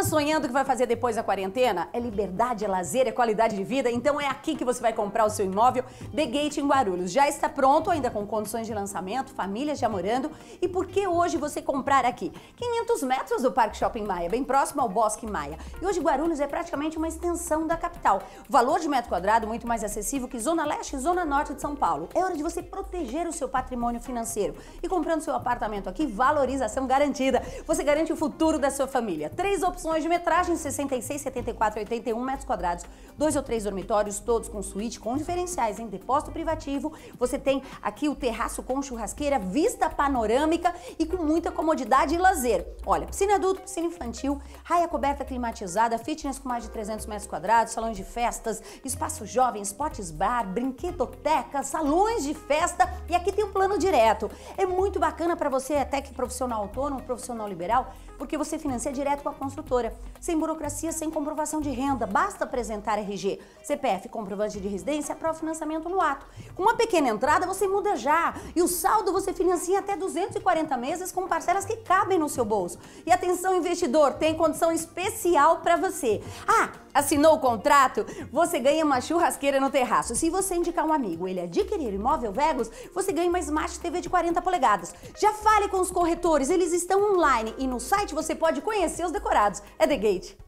Tá sonhando que vai fazer depois da quarentena? É liberdade, é lazer, é qualidade de vida? Então é aqui que você vai comprar o seu imóvel. The Gate em Guarulhos. Já está pronto, ainda com condições de lançamento, famílias já morando. E por que hoje você comprar aqui? 500 metros do Parque Shopping Maia, bem próximo ao Bosque Maia. E hoje Guarulhos é praticamente uma extensão da capital. O valor de metro quadrado muito mais acessível que Zona Leste e Zona Norte de São Paulo. É hora de você proteger o seu patrimônio financeiro. E comprando seu apartamento aqui, valorização garantida. Você garante o futuro da sua família. Três opções de metragem 66, 74, 81 metros quadrados, dois ou três dormitórios, todos com suíte, com diferenciais em depósito privativo. Você tem aqui o terraço com churrasqueira, vista panorâmica e com muita comodidade e lazer. Olha, piscina adulto, piscina infantil, raia coberta climatizada, fitness com mais de 300 metros quadrados, salões de festas, espaço jovem, spots bar, brinquedoteca, salões de festa e aqui tem o direto. É muito bacana para você, até que profissional autônomo, profissional liberal, porque você financia direto com a construtora, sem burocracia, sem comprovação de renda. Basta apresentar RG, CPF, comprovante de residência, o financiamento no ato. Com uma pequena entrada, você muda já. E o saldo você financia até 240 meses com parcelas que cabem no seu bolso. E atenção, investidor, tem condição especial para você. Ah, assinou o contrato? Você ganha uma churrasqueira no terraço. Se você indicar um amigo ele adquirir imóvel Vegos, você ganha mais uma Smart TV de 40 polegadas. Já fale com os corretores, eles estão online e no site você pode conhecer os decorados. É The Gate.